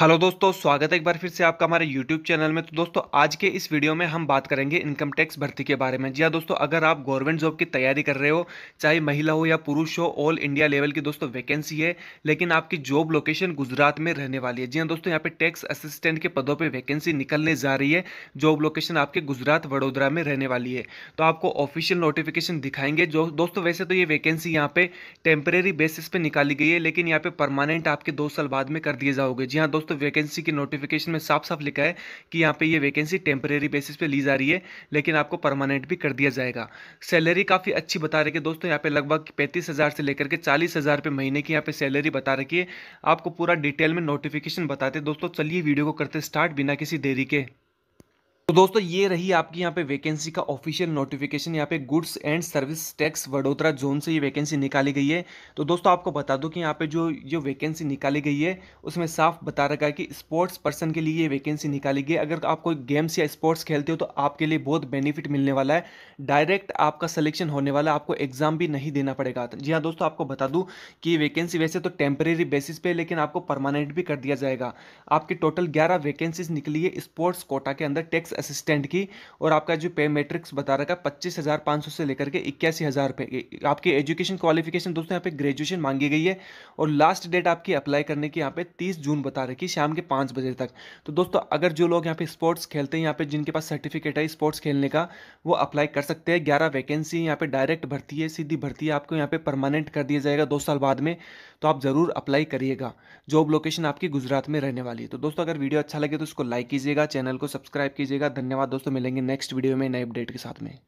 hello दोस्तों स्वागत है एक बार फिर से आपका हमारे यूट्यूब चैनल में तो दोस्तों आज के इस वीडियो में हम बात करेंगे इनकम टैक्स भर्ती के बारे में जी हाँ दोस्तों अगर आप गवर्नमेंट जॉब की तैयारी कर रहे हो चाहे महिला हो या पुरुष हो ऑल इंडिया लेवल की दोस्तों वैकेंसी है लेकिन आपकी जॉब लोकेशन गुजरात में रहने वाली है जी हाँ दोस्तों यहाँ पे टैक्स असिस्टेंट के पदों पर वैकेंसी निकलने जा रही है जॉब लोकेशन आपके गुजरात वडोदरा में रहने वाली है तो आपको ऑफिशियल नोटिफिकेशन दिखाएंगे जो दोस्तों वैसे तो ये वैकेंसी यहाँ पे टेम्परेरी बेसिस पे निकाली गई है लेकिन यहाँ पे परमानेंट आपके दो साल बाद में कर दिए जाओगे जी हाँ दोस्तों दोस्तों वैकेंसी की नोटिफिकेशन में साफ साफ लिखा है कि यहाँ पे ये वैकेंसी टेम्परेरी बेसिस पे ली जा रही है लेकिन आपको परमानेंट भी कर दिया जाएगा सैलरी काफ़ी अच्छी बता रखी है दोस्तों यहाँ पे लगभग पैंतीस हज़ार से लेकर के चालीस हज़ार रुपये महीने की यहाँ पे सैलरी बता रखी है आपको पूरा डिटेल में नोटिफिकेशन बताते दोस्तों चलिए वीडियो को करते स्टार्ट बिना किसी देरी के तो दोस्तों ये रही आपकी यहाँ पे वैकेंसी का ऑफिशियल नोटिफिकेशन यहाँ पे goods and service tax Vadodara zone से ये वैकेंसी निकाली गई है तो दोस्तों आपको बता दूं कि यहाँ पे जो ये वैकेंसी निकाली गई है उसमें साफ बता रखा है कि स्पोर्ट्स पर्सन के लिए ये वैकेंसी निकाली गई है अगर आप कोई गेम्स या स्पोर्ट्स खेलते हो तो आपके लिए बहुत बेनिफिट मिलने वाला है डायरेक्ट आपका सलेक्शन होने वाला आपको एग्जाम भी नहीं देना पड़ेगा जी हाँ दोस्तों आपको बता दूँ कि वैकेंसी वैसे तो टेम्परेरी बेसिस पे लेकिन आपको परमानेंट भी कर दिया जाएगा आपकी टोटल ग्यारह वैकेंसीज निकली है स्पोर्ट्स कोटा के अंदर टैक्स असिस्टेंट की और आपका जो पे मेट्रिक्स बता रखा है पच्चीस हज़ार पाँच सौ से लेकर के इक्यासी हज़ार रुपये आपकी एजुकेशन क्वालिफिकेशन दोस्तों यहाँ पे ग्रेजुएशन मांगी गई है और लास्ट डेट आपकी अप्लाई करने की यहाँ पे तीस जून बता रखी है शाम के पाँच बजे तक तो दोस्तों अगर जो लोग यहाँ पे स्पोर्ट्स खेलते हैं यहाँ पे जिनके पास सर्टिफिकेट है स्पोर्ट्स खेलने का वो अप्लाई कर सकते हैं ग्यारह वैकेंसी यहाँ पे डायरेक्ट भर्ती है सीधी भर्ती है आपको यहाँ पे परमानेंट कर दिया जाएगा दो साल बाद में तो आप ज़रूर अप्लाई करिएगा जॉब लोकेशन आपकी गुजरात में रहने वाली है तो दोस्तों अगर वीडियो अच्छा लगे तो उसको लाइक कीजिएगा चैनल को सब्सक्राइब कीजिएगा धन्यवाद दोस्तों मिलेंगे नेक्स्ट वीडियो में नए अपडेट के साथ में